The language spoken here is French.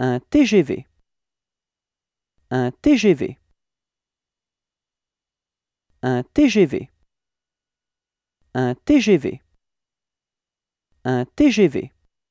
un TGV, un TGV, un TGV, un TGV, un TGV.